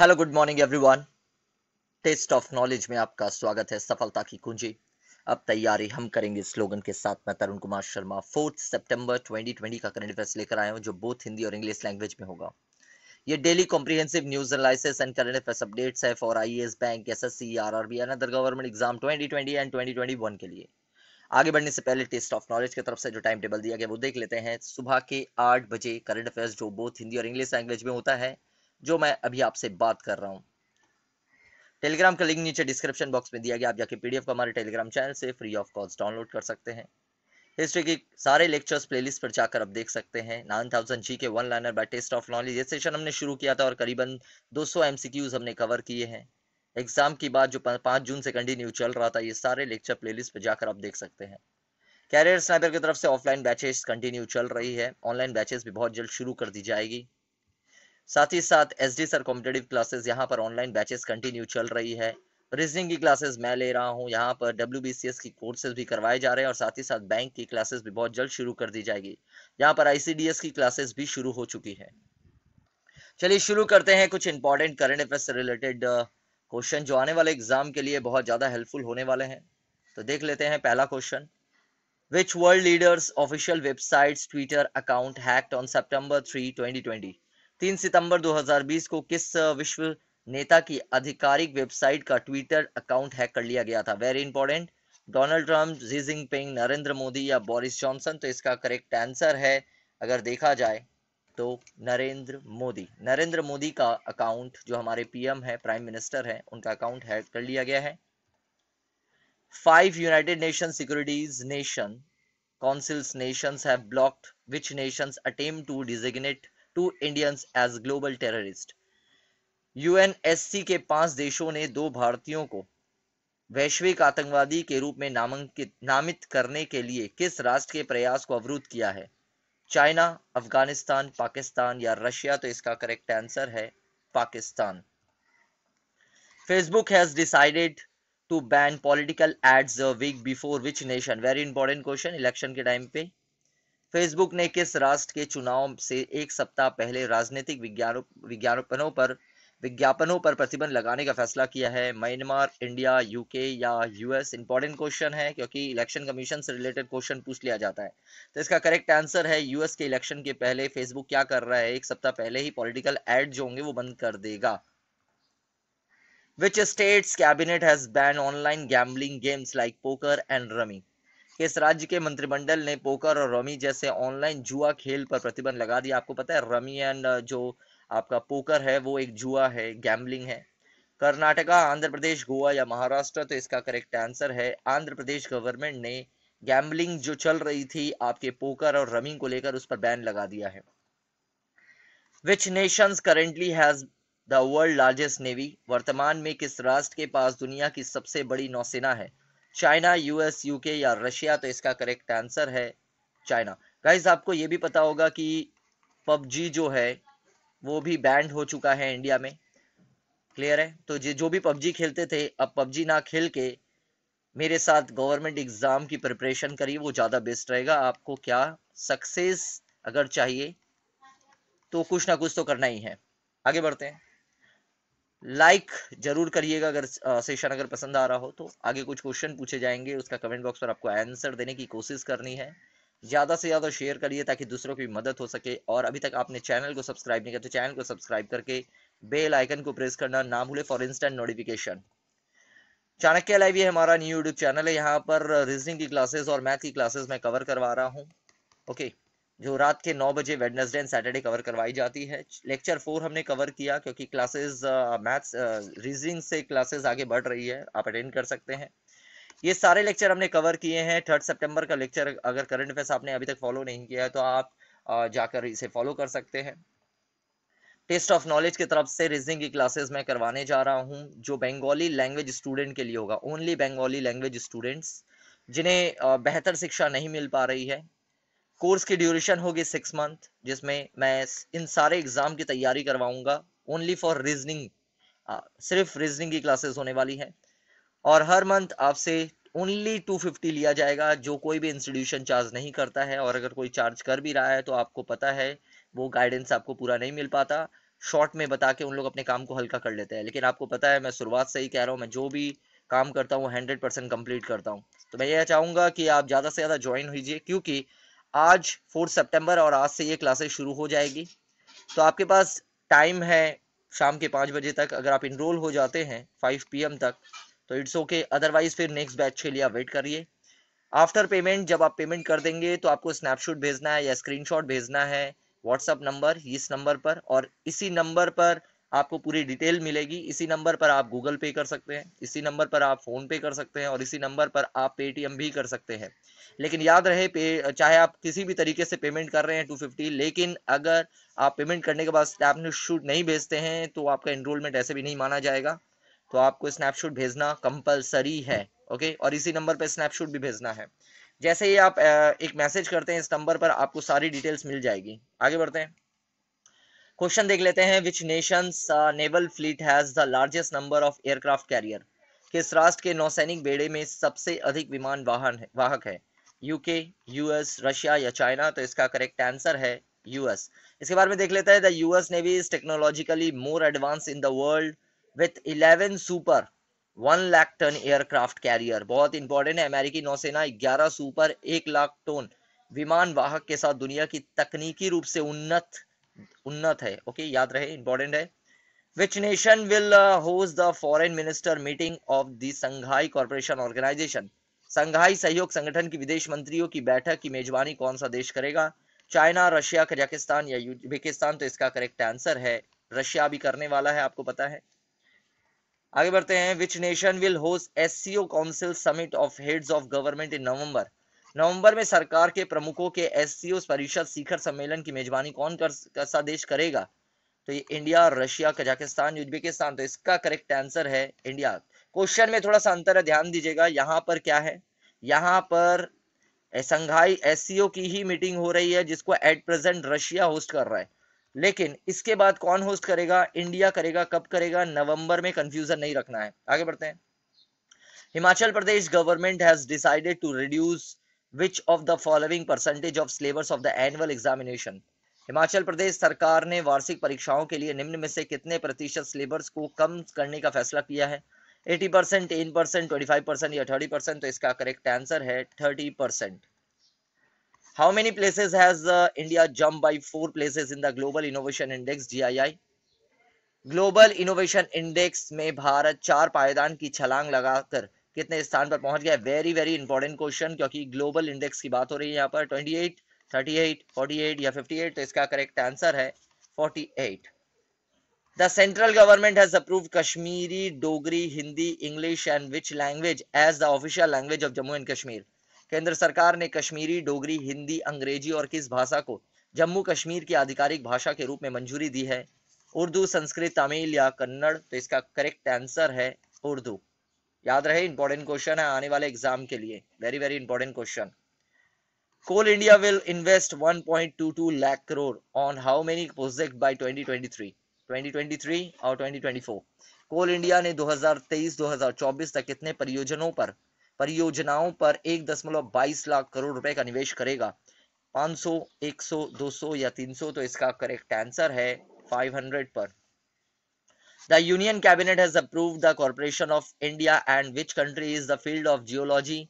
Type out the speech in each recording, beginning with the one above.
Hello good morning everyone test of knowledge में आपका स्वागत है सफलता की कुंजी अब तैयारी हम करेंगे स्लोगन के साथ मैं तरुण कुमार शर्मा फोर्थ सितंबर 2020 का करंट अफेयर्स लेकर आया हूं जो बोथ हिंदी और इंग्लिश लैंग्वेज में होगा ये daily comprehensive news analysis and current affairs updates है for IAS bank SSC RRB and other government exam 2020 एंड 2021 के लिए आगे बढ़ने से पहले टेस्ट ऑफ नॉलेज की तरफ से जो टाइम टेबल दिया गया वो देख लेते हैं सुबह के आठ बजे करंट अफेयर्स जो बोथ हिंदी और इंग्लिश लैंग्वेज में होता है जो मैं अभी आपसे बात कर रहा हूँ टेलीग्राम का लिंक नीचे डिस्क्रिप्शन बॉक्स में दिया गया आप जाके पीडीएफ को हमारे टेलीग्राम चैनल से फ्री ऑफ कॉस्ट डाउनलोड कर सकते हैं हिस्ट्री के सारे लेक्चर्स प्लेलिस्ट पर जाकर आप देख सकते हैं nine thousand G K one liner by test of knowledge ये सेशन हमने शुरू किया था और करीबन 200 सौ हमने कवर किए हैं एग्जाम की बात जो पाँच जून से कंटिन्यू चल रहा था ये सारे लेक्चर प्लेलिस्ट पर जाकर आप देख सकते हैं कैरियर स्नाइपर की तरफ से ऑफलाइन बैचेस कंटिन्यू चल रही है ऑनलाइन बैचेस भी बहुत जल्द शुरू कर दी जाएगी साथ ही साथ S D sir competitive classes यहाँ पर ऑनलाइन बैचेस कंटिन्यू चल रही है रीजनिंग की क्लासेस मैं ले रहा हूँ यहाँ पर डब्ल्यू बी सी एस की कोर्सेज भी करवाए जा रहे हैं और साथ ही साथ बैंक की क्लासेस भी बहुत जल्द शुरू कर दी जाएगी यहाँ पर आई सी डी एस की क्लासेस भी शुरू हो चुकी है चलिए शुरू करते हैं कुछ इंपॉर्टेंट करंट अफेयर से रिलेटेड क्वेश्चन uh, जो आने वाले एग्जाम के लिए बहुत ज़्यादा हेल्पफुल होने वाले हैं तो देख लेते हैं पहला question which world leaders official website Twitter account hacked on September three twenty twenty तीन सितंबर 2020 को किस विश्व नेता की आधिकारिक वेबसाइट का ट्विटर अकाउंट हैक कर लिया गया था very important Donald Trump Xi Jinping Narendra Modi या बोरिस जॉनसन तो इसका करेक्ट आंसर है अगर देखा जाए तो नरेंद्र मोदी नरेंद्र मोदी का अकाउंट जो हमारे पीएम है प्राइम मिनिस्टर है उनका अकाउंट हैक कर लिया गया है five united nation securities nation councils nations have blocked which nations attempt to designate two Indians as global terrorist UNSC के पांच देशों ने दो भारतीयों को वैश्विक आतंकवादी के रूप में नामांकित नामित करने के लिए किस राष्ट्र के प्रयास को अवरुद्ध किया है चाइना अफगानिस्तान पाकिस्तान या रशिया तो इसका करेक्ट आंसर है Pakistan Facebook has decided to ban political ads a week before which nation very important question election के टाइम पे फेसबुक ने किस राष्ट्र के चुनाव से एक सप्ताह पहले राजनीतिक विज्ञापनों पर विज्ञापनों पर प्रतिबंध लगाने का फैसला किया है म्यांमार इंडिया यूके या यूएस इंपॉर्टेंट क्वेश्चन है क्योंकि इलेक्शन कमीशन से रिलेटेड क्वेश्चन पूछ लिया जाता है तो इसका करेक्ट आंसर है यूएस के इलेक्शन के पहले फेसबुक क्या कर रहा है एक सप्ताह पहले ही पॉलिटिकल एड जो होंगे वो बंद कर देगा which state cabinet has ban online gambling games like poker and rummy इस राज्य के मंत्रिमंडल ने पोकर और रमी जैसे ऑनलाइन जुआ खेल पर प्रतिबंध लगा दिया आपको पता है रमी एंड uh, जो आपका पोकर है वो एक जुआ है गैम्बलिंग है कर्नाटका आंध्र प्रदेश गोवा या महाराष्ट्र तो इसका करेक्ट आंसर है आंध्र प्रदेश गवर्नमेंट ने गैम्बलिंग जो चल रही थी आपके पोकर और रमी को लेकर उस पर बैन लगा दिया है which nation currently has the world largest navy वर्तमान में किस राष्ट्र के पास दुनिया की सबसे बड़ी नौसेना है चाइना यूएस यूके या रशिया तो इसका करेक्ट आंसर है चाइना गाइज आपको ये भी पता होगा कि पबजी जो है वो भी बैंड हो चुका है इंडिया में क्लियर है तो जो जो भी पबजी खेलते थे अब पबजी ना खेल के मेरे साथ गवर्नमेंट एग्जाम की प्रिपरेशन करिए वो ज़्यादा बेस्ट रहेगा आपको क्या सक्सेस अगर चाहिए तो कुछ ना कुछ तो करना ही है आगे बढ़ते हैं लाइक जरूर करिएगा अगर सेशन अगर पसंद आ रहा हो तो आगे कुछ क्वेश्चन पूछे जाएंगे उसका कमेंट बॉक्स पर आपको आंसर देने की कोशिश करनी है ज़्यादा से ज़्यादा शेयर करिए ताकि दूसरों की मदद हो सके और अभी तक आपने चैनल को सब्सक्राइब नहीं किया तो चैनल को सब्सक्राइब करके बेल आइकन को प्रेस करना ना भूले for instant notification Chanakya live ये हमारा न्यू यूट्यूब चैनल है यहाँ पर रीजनिंग की क्लासेस और मैथ की क्लासेस मैं कवर करवा रहा हूँ ओके okay. जो रात के नौ बजे वेडनेसडे एंड सैटरडे कवर करवाई जाती है लेक्चर फोर हमने कवर किया क्योंकि क्लासेस मैथ्स रीजनिंग से क्लासेस आगे बढ़ रही है आप अटेंड कर सकते हैं ये सारे लेक्चर हमने कवर किए हैं थर्ड सितंबर का लेक्चर अगर करंट अफेयर्स आपने अभी तक फॉलो नहीं किया है तो आप uh, जाकर इसे फॉलो कर सकते हैं टेस्ट ऑफ नॉलेज की तरफ से रीजनिंग की क्लासेस मैं करवाने जा रहा हूँ जो बंगाली लैंग्वेज स्टूडेंट के लिए होगा ओनली बंगाली लैंग्वेज स्टूडेंट्स जिन्हें uh, बेहतर शिक्षा नहीं मिल पा रही है कोर्स की ड्यूरेशन होगी सिक्स मंथ जिसमें मैं इन सारे एग्ज़ाम की तैयारी करवाऊंगा ओनली फॉर रीजनिंग सिर्फ रीजनिंग की क्लासेस होने वाली है और हर मंथ आपसे ओनली 250 लिया जाएगा जो कोई भी इंस्टीट्यूशन चार्ज नहीं करता है और अगर कोई चार्ज कर भी रहा है तो आपको पता है वो गाइडेंस आपको पूरा नहीं मिल पाता शॉर्ट में बता के उन लोग अपने काम को हल्का कर लेते हैं लेकिन आपको पता है मैं शुरुआत से ही कह रहा हूँ मैं जो भी काम करता हूँ हंड्रेड परसेंट कम्प्लीट करता हूँ तो मैं यह चाहूंगा कि आप ज़्यादा से ज़्यादा ज्वाइन कीजिए क्योंकि आज फोर्थ सितंबर और आज से ये क्लासेस शुरू हो जाएगी तो आपके पास टाइम है शाम के पाँच बजे तक अगर आप इनरोल हो जाते हैं फाइव पी तक तो इट्स ओके अदरवाइज फिर नेक्स्ट बैच के लिए आप वेट करिए आफ्टर पेमेंट जब आप पेमेंट कर देंगे तो आपको स्नैपशॉट भेजना है या स्क्रीनशॉट भेजना है व्हाट्सअप नंबर इस नंबर पर और इसी नंबर पर आपको पूरी डिटेल मिलेगी इसी नंबर पर आप गूगल पे कर सकते हैं इसी नंबर पर आप फ़ोन पे कर सकते हैं और इसी नंबर पर आप पेटीएम भी कर सकते हैं लेकिन याद रहे पे चाहे आप किसी भी तरीके से पेमेंट कर रहे हैं 250 लेकिन अगर आप पेमेंट करने के बाद स्नैपशूट नहीं भेजते हैं तो आपका इनरोलमेंट ऐसे भी नहीं माना जाएगा तो आपको स्नैपशूट भेजना कंपलसरी है ओके और इसी नंबर पर स्नैपशूट भी भेजना है जैसे ही आप एक मैसेज करते हैं इस नंबर पर आपको सारी डिटेल्स मिल जाएगी आगे बढ़ते हैं क्वेश्चन देख लेते हैं which nation naval fleet has the largest number of aircraft carrier किस राष्ट्र के नौसैनिक बेड़े में सबसे अधिक विमान वाहन वाहक है यूके यूएस रशिया या चाइना तो इसका करेक्ट आंसर है यूएस इसके बारे में देख लेते हैं the US navy is technologically more advance in the world with eleven super one lakh ton aircraft carrier बहुत इंपॉर्टेंट है अमेरिकी नौसेना ग्यारह सुपर एक लाख टन विमान वाहक के साथ दुनिया की तकनीकी रूप से उन्नत उन्नत है ओके okay? याद रहे इंपॉर्टेंट है which nation will host the foreign minister meeting of the Shanghai corporation organization Shanghai सहयोग संगठन की विदेश मंत्रियों की बैठक की मेजबानी कौन सा देश करेगा चाइना रशिया कजाकिस्तान या उज्बेकिस्तान तो इसका करेक्ट आंसर है रशिया भी करने वाला है आपको पता है आगे बढ़ते हैं which nation will host S C O council summit of heads of government in November नवंबर में सरकार के प्रमुखों के एस परिषद शिखर सम्मेलन की मेजबानी कौन कर कैसा देश करेगा तो ये इंडिया रशिया कजाकिस्तान उज्बेकिस्तान तो इसका करेक्ट आंसर है इंडिया क्वेश्चन में थोड़ा सा अंतर है ध्यान दीजिएगा यहाँ पर क्या है यहाँ पर संघाई एस की ही मीटिंग हो रही है जिसको एट प्रेजेंट रशिया होस्ट कर रहा है लेकिन इसके बाद कौन होस्ट करेगा इंडिया करेगा कब करेगा नवंबर में कंफ्यूजन नहीं रखना है आगे बढ़ते हैं Himachal Pradesh government has decided to reduce which of the following percentage of syllabus of the annual examination Himachal Pradesh सरकार ने वार्षिक परीक्षाओं के लिए निम्न में से कितने प्रतिशत सिलेबस को कम करने का फैसला किया है 80 percent ten percent twenty percent या 30 परसेंट तो इसका करेक्ट आंसर है 30 percent how many places has India jump by four places in the global innovation index GII global innovation index में भारत चार पायदान की छलांग लगाकर कितने स्थान पर पहुंच गया वेरी वेरी इंपॉर्टेंट क्वेश्चन क्योंकि ग्लोबल इंडेक्स की बात हो रही है यहाँ पर twenty eight thirty eight forty eight या फिफ्टी एट तो इसका करेक्ट आंसर है forty eight the central government has approve Kashmiri Dogri Hindi English and which language as the official language of Jammu and Kashmir केंद्र सरकार ने कश्मीरी डोगरी हिंदी अंग्रेजी और किस भाषा को जम्मू कश्मीर की आधिकारिक भाषा के रूप में मंजूरी दी है उर्दू संस्कृत तमिल या कन्नड़ तो इसका करेक्ट आंसर है उर्दू याद रहे इंपॉर्टेंट क्वेश्चन है आने वाले एग्जाम के लिए very very important question Coal India will invest 1.22 lakh crore on how many project by 2023 2023 और 2024 कोल इंडिया ने 2023-2024 तक कितने परियोजनों पर परियोजनाओं पर एक दशमलव बाईस लाख करोड़ रुपए का निवेश करेगा 500, 100, 200 या 300 तो इसका करेक्ट आंसर है 500 पर The Union Cabinet has approved the Corporation of India and which country is the field of geology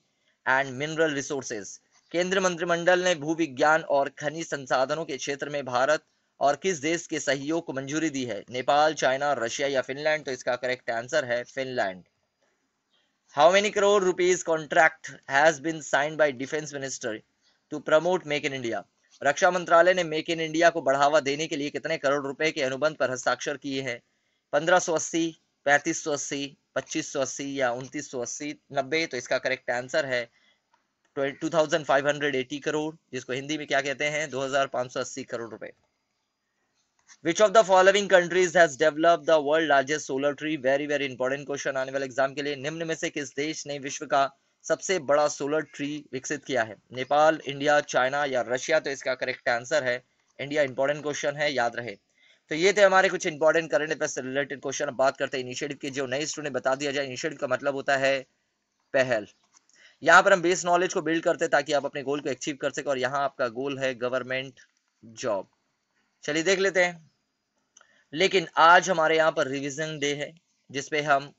and mineral resources. केंद्रीय मंत्रिमंडल ने भू विज्ञान और खनिज संसाधनों के क्षेत्र में भारत और किस देश के सहयोग को मंजूरी दी है नेपाल चाइना रशिया या फिनलैंड तो इसका करेक्ट आंसर है Finland how many crore rupees contract has been sign by defence minister to promote make in India रक्षा मंत्रालय ने मेक इन इंडिया को बढ़ावा देने के लिए कितने करोड़ रुपए के अनुबंध पर हस्ताक्षर किए हैं पंद्रह सौ अस्सी पैंतीस सौ अस्सी पच्चीस सौ अस्सी या उनतीस सौ अस्सी नब्बे तो इसका करेक्ट आंसर है 2580 करोड़ जिसको हिंदी में क्या कहते हैं दो हजार पांच सौ अस्सी करोड़ रुपए which of the following countries has develop the world largest solar tree very very important question आने वाले एग्जाम के लिए निम्न में से किस देश ने विश्व का सबसे बड़ा सोलर ट्री विकसित किया है नेपाल इंडिया चाइना या रशिया तो इसका करेक्ट आंसर है इंडिया इंपॉर्टेंट क्वेश्चन है याद रहे तो ये थे हमारे कुछ इंपॉर्टेंट करंट अफेयर से रिलेटेड क्वेश्चन अब बात करते हैं इनिशिएटिव की जो नए स्टूडेंट बता दिया जाए इनिशिएटिव का मतलब होता है पहल यहाँ पर हम बेस नॉलेज को बिल्ड करते हैं ताकि आप अपने गोल को अचीव कर सके और यहाँ आपका गोल है गवर्नमेंट जॉब चलिए देख लेते हैं लेकिन आज हमारे यहाँ पर रिविजन डे है जिसपे हम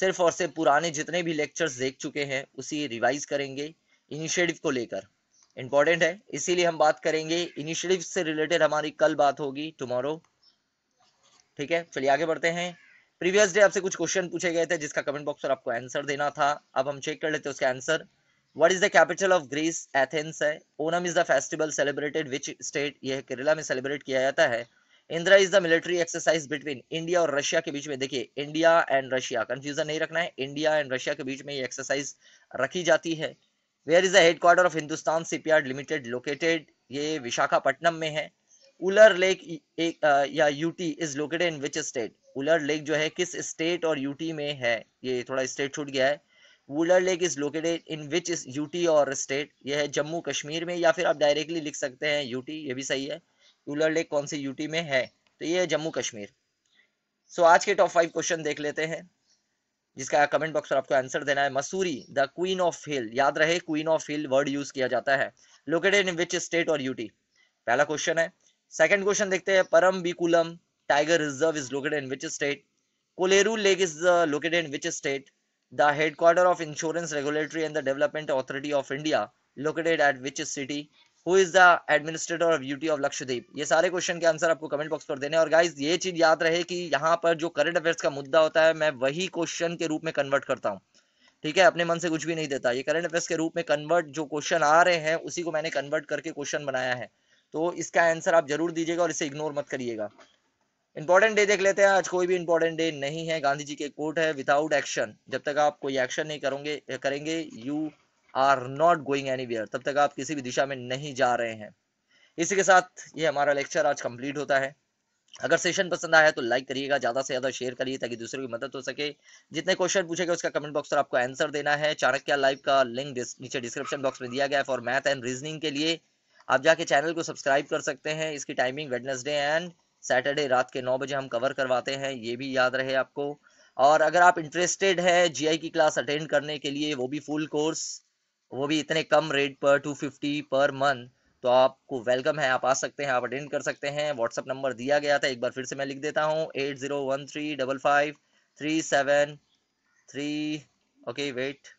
सिर्फ और सिर्फ पुराने जितने भी लेक्चर्स देख चुके हैं उसी रिवाइज करेंगे इनिशिएटिव को लेकर इंपॉर्टेंट है इसीलिए हम बात करेंगे इनिशिएटिव से रिलेटेड हमारी कल बात होगी टुमारो ठीक है चलिए आगे बढ़ते हैं प्रीवियस डे आपसे कुछ क्वेश्चन पूछे गए थे जिसका कमेंट बॉक्स पर आपको आंसर देना था अब हम चेक कर लेते हैं उसका answer what is the capital of Greece Athens है Onam is the festival celebrated which state यह केरला में सेलिब्रेट किया जाता है Indira is the military exercise between India और रशिया के बीच में देखिए इंडिया एंड रशिया कंफ्यूजन नहीं रखना है इंडिया एंड रशिया के बीच में ये एक्सरसाइज रखी जाती है where is the headquarter of Hindustan CPR limited located ये विशाखापट्टनम में है उलर लेक एक, आ, या UT is located in which state Wular lake जो है किस स्टेट और यूटी में है ये थोड़ा स्टेट छूट गया है Wular lake is located in which is UT और स्टेट यह है जम्मू कश्मीर में या फिर आप डायरेक्टली लिख सकते हैं यूटी ये भी सही है उलर लेक कौन से यूटी में है तो ये है जम्मू कश्मीर सो so, आज के टॉप फाइव क्वेश्चन देख लेते हैं जिसका कमेंट बॉक्स पर आपको आंसर देना है Mussoorie the queen of hill याद रहे queen of hill word use किया जाता है लोकेटेड इन विच स्टेट और यूटी पहला क्वेश्चन है सेकंड क्वेश्चन देखते हैं Param Parambikulam tiger reserve is located in which state Kolleru lake is located in which state the headquarter of insurance regulatory and the development authority of India located at which city who is the administrator of UT of Lakshadweep ये सारे question के answer आपको comment box पर देने और guys ये चीज याद रहे कि यहाँ पर जो करंट अफेयर्स का मुद्दा होता है मैं वही क्वेश्चन के रूप में कन्वर्ट करता हूँ ठीक है अपने मन से कुछ भी नहीं देता ये करंट अफेयर्स के रूप में कन्वर्ट जो क्वेश्चन आ रहे हैं उसी को मैंने कन्वर्ट करके क्वेश्चन बनाया है तो इसका आंसर आप जरूर दीजिएगा और इसे इग्नोर मत करिएगा इंपॉर्टेंट डे देख लेते हैं आज कोई भी इंपॉर्टेंट डे नहीं है गांधी जी के कोर्ट है विदाउट एक्शन जब तक आप कोई एक्शन नहीं करोगे करेंगे you are not going any तब तक आप किसी भी दिशा में नहीं जा रहे हैं इसी के साथ ये हमारा लेक्चर आज कंप्लीट होता है अगर सेशन पसंद आया तो लाइक करिएगा ज्यादा से ज्यादा शेयर करिए ताकि दूसरों की मदद हो सके जितने क्वेश्चन पूछेगा उसका कमेंट बॉक्स पर आपको आंसर देना है चाणक्य लाइव का लिंक नीचे डिस्क्रिप्शन बॉक्स में दिया गया है फॉर मैथ एंड रीजनिंग के लिए आप जाके चैनल को सब्सक्राइब कर सकते हैं इसकी टाइमिंग वेडनेसडे एंड सैटरडे रात के नौ बजे हम कवर करवाते हैं ये भी याद रहे आपको और अगर आप इंटरेस्टेड है जीआई की क्लास अटेंड करने के लिए वो भी फुल कोर्स वो भी इतने कम रेट पर 250 पर मंथ तो आपको वेलकम है आप आ सकते हैं आप अटेंड कर सकते हैं व्हाट्सअप नंबर दिया गया था एक बार फिर से मैं लिख देता हूँ eight zero one three double five three seven three okay wait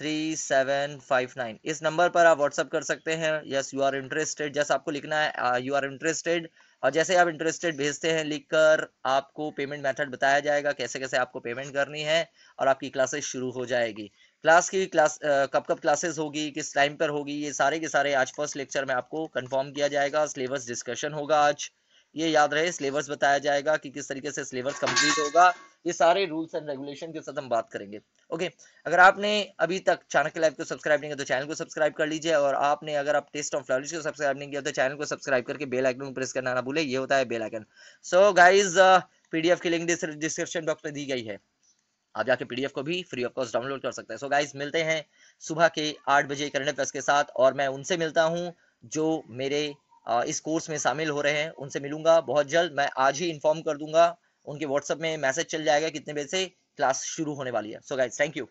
three seven five nine इस नंबर पर आप व्हाट्सअप कर सकते हैं यस यू आर इंटरेस्टेड जैसे आपको लिखना है यू आर इंटरेस्टेड और जैसे आप इंटरेस्टेड भेजते हैं लिखकर आपको पेमेंट मेथड बताया जाएगा कैसे कैसे आपको पेमेंट करनी है और आपकी क्लासेस शुरू हो जाएगी क्लास की क्लास uh, कब कब क्लासेस होगी किस टाइम पर होगी ये सारे के सारे आज फर्स्ट लेक्चर में आपको कंफर्म किया जाएगा सिलेबस डिस्कशन होगा आज ये याद रहे सिलेबस बताया जाएगा कि किस तरीके से सिलेबस कंप्लीट होगा ये सारे रूल्स एंड रेगुलेशन के साथ हम बात करेंगे ओके अगर आपने अभी तक चाणक्य लाइव को सब्सक्राइब नहीं किया तो चैनल को सब्सक्राइब कर लीजिए और आपने अगर आप टेस्ट ऑफ नॉलेज को सब्सक्राइब नहीं किया तो चैनल को सब्सक्राइब करके बेल आइकन को प्रेस करना ना भूले ये होता है bell icon so guys PDF की लिंक डिस्क्रिप्शन बॉक्स में दी गई है आप जाके पीडीएफ को भी फ्री ऑफ कॉस्ट डाउनलोड कर सकते हैं सो गाइज मिलते हैं सुबह के आठ बजे करंट अफेयर्स के साथ और मैं उनसे मिलता हूँ जो मेरे इस कोर्स में शामिल हो रहे हैं उनसे मिलूंगा बहुत जल्द मैं आज ही इन्फॉर्म कर दूंगा उनके व्हाट्सएप में मैसेज चल जाएगा कितने बजे से क्लास शुरू होने वाली है सो गाइज थैंक यू